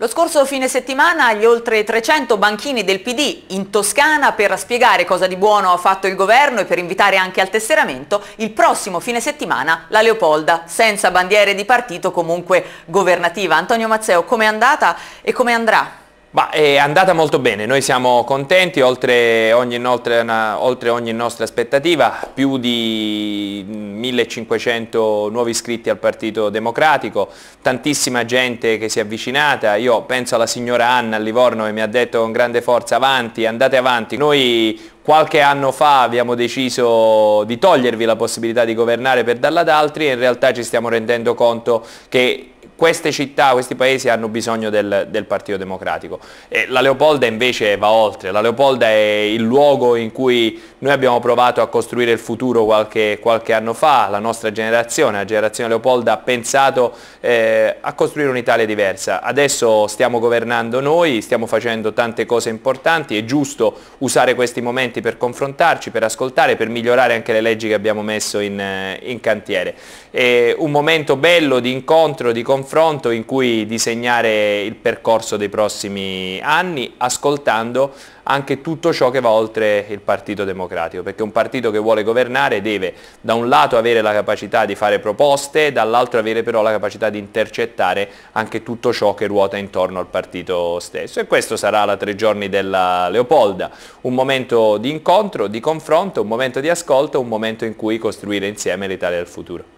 Lo scorso fine settimana gli oltre 300 banchini del PD in Toscana per spiegare cosa di buono ha fatto il governo e per invitare anche al tesseramento il prossimo fine settimana la Leopolda, senza bandiere di partito comunque governativa. Antonio Mazzeo, com'è andata e come andrà? Ma è andata molto bene, noi siamo contenti, oltre ogni, oltre una, oltre ogni nostra aspettativa, più di 1500 nuovi iscritti al Partito Democratico, tantissima gente che si è avvicinata, io penso alla signora Anna a Livorno che mi ha detto con grande forza avanti, andate avanti, noi qualche anno fa abbiamo deciso di togliervi la possibilità di governare per darla ad altri e in realtà ci stiamo rendendo conto che queste città, questi paesi hanno bisogno del, del Partito Democratico. E la Leopolda invece va oltre, la Leopolda è il luogo in cui noi abbiamo provato a costruire il futuro qualche, qualche anno fa, la nostra generazione, la generazione Leopolda ha pensato eh, a costruire un'Italia diversa. Adesso stiamo governando noi, stiamo facendo tante cose importanti, è giusto usare questi momenti per confrontarci, per ascoltare, per migliorare anche le leggi che abbiamo messo in, eh, in cantiere. È un momento bello di incontro, di confronto confronto in cui disegnare il percorso dei prossimi anni, ascoltando anche tutto ciò che va oltre il Partito Democratico, perché un partito che vuole governare deve da un lato avere la capacità di fare proposte, dall'altro avere però la capacità di intercettare anche tutto ciò che ruota intorno al partito stesso. E questo sarà la tre giorni della Leopolda, un momento di incontro, di confronto, un momento di ascolto, un momento in cui costruire insieme l'Italia del futuro.